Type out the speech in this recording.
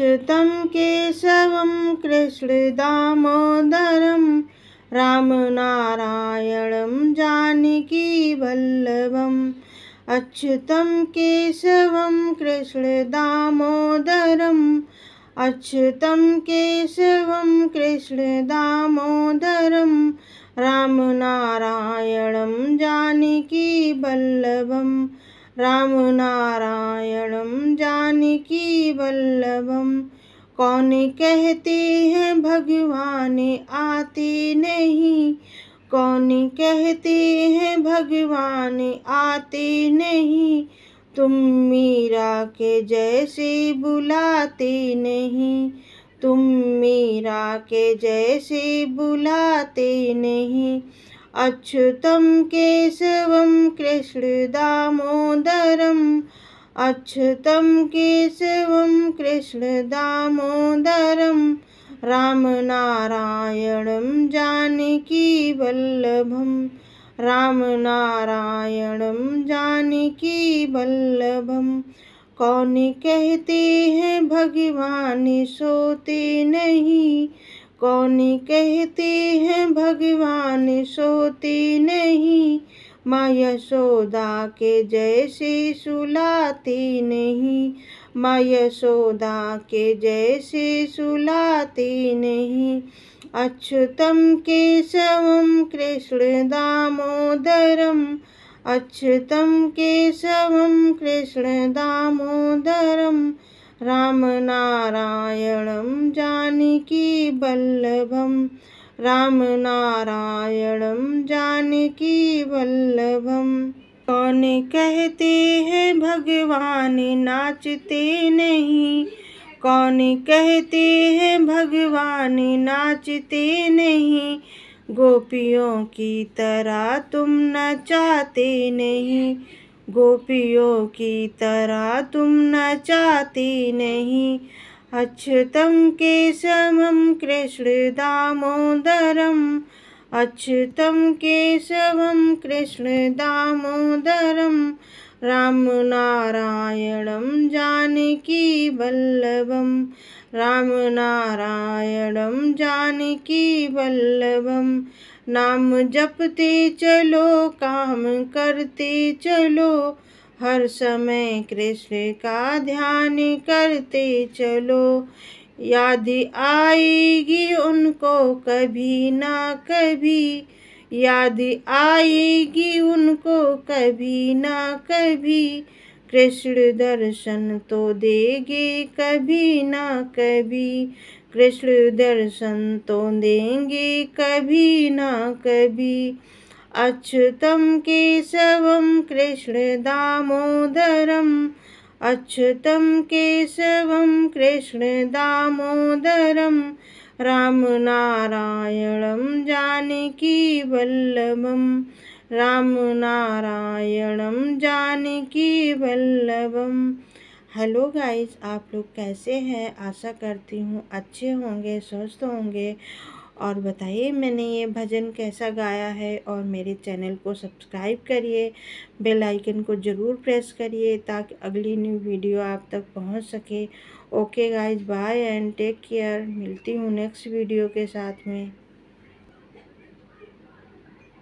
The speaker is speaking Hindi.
केशव कृष्ण राम नारायण जानकी अच्युतं केशवं केशव कृष्ण जानकीवल्लभम् अच्युतं केशव कृष्ण अच्युतं राम नारायण जानकी जानकीवल्लभम् जान जानकी वल्लभं कौन कहते हैं भगवान आते नहीं कौन कहते हैं भगवान आते नहीं तुम मीरा के जैसे बुलाते नहीं तुम मीरा के जैसे बुलाते नहीं अच्युतं केशवं कृष्णदामोदरम् अच्युतं केशवं कृष्णदामोदरं रामनारायणं जानकीवल्लभं रामनारायणं जानकीवल्लभं कौन कहते हैं भगवान सोते नहीं कौनी कहती है भगवान सोती नहीं माँ यशोदा के जैसे सुलाती नहीं माँ यशोदा के जैसे सुलाती नहीं के केशवम कृष्ण दामोदरम के केशवम कृष्ण दामोदरम राम नारायण जानकी बल्लभम राम नारायण जानकी बल्लभम कौन कहते हैं भगवान नाचते नहीं कौन कहते हैं भगवान नाचते नहीं गोपियों की तरह तुम नचाते नहीं गोपियों की तरह तुम न चाहती नहीं अच्युतम केशवम कृष्ण दामोदरम अच्युतम केशवम कृष्ण दामोदरम रामनारायणं जानकी राम रामनारायणं जानकी वल्लभम् नाम जपते चलो काम करते चलो हर समय कृष्ण का ध्यान करते चलो याद आएगी उनको कभी ना कभी याद आएगी उनको कभी ना कभी कृष्ण दर्शन तो देगी कभी ना कभी कृष्ण दर्शन तो देंगे कभी ना कभी अच्युतम केशवम कृष्ण दामोदरम अच्युतं केशवं कृष्णदामोदरं जानकी जानकीवल्लभम् राम जान जानकी वल्लभम हेलो गाइस आप लोग कैसे हैं आशा करती हूँ अच्छे होंगे स्वस्थ होंगे और बताइए मैंने ये भजन कैसा गाया है और मेरे चैनल को सब्सक्राइब करिए बेल आइकन को ज़रूर प्रेस करिए ताकि अगली न्यू वीडियो आप तक पहुंच सके okay guys bye and take care मिलती हूँ नेक्स्ट वीडियो के साथ में